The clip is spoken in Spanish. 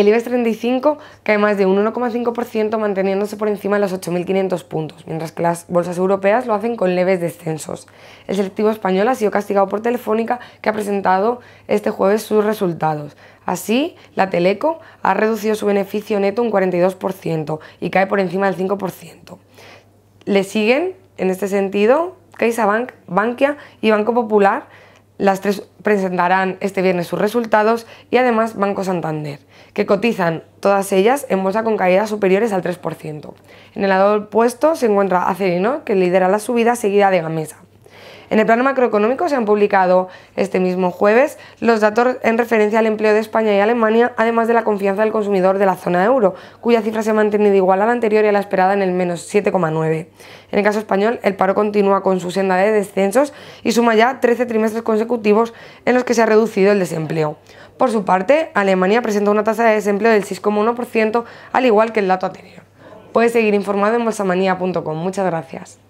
El IBEX 35 cae más de un 1,5% manteniéndose por encima de los 8.500 puntos, mientras que las bolsas europeas lo hacen con leves descensos. El selectivo español ha sido castigado por Telefónica, que ha presentado este jueves sus resultados. Así, la Teleco ha reducido su beneficio neto un 42% y cae por encima del 5%. Le siguen, en este sentido, CaixaBank, Bankia y Banco Popular, las tres presentarán este viernes sus resultados y además Banco Santander, que cotizan todas ellas en bolsa con caídas superiores al 3%. En el lado opuesto se encuentra Acerino, que lidera la subida seguida de Gamesa. En el plano macroeconómico se han publicado este mismo jueves los datos en referencia al empleo de España y Alemania, además de la confianza del consumidor de la zona euro, cuya cifra se ha mantenido igual a la anterior y a la esperada en el menos 7,9. En el caso español, el paro continúa con su senda de descensos y suma ya 13 trimestres consecutivos en los que se ha reducido el desempleo. Por su parte, Alemania presenta una tasa de desempleo del 6,1%, al igual que el dato anterior. Puedes seguir informado en bolsamanía.com. Muchas gracias.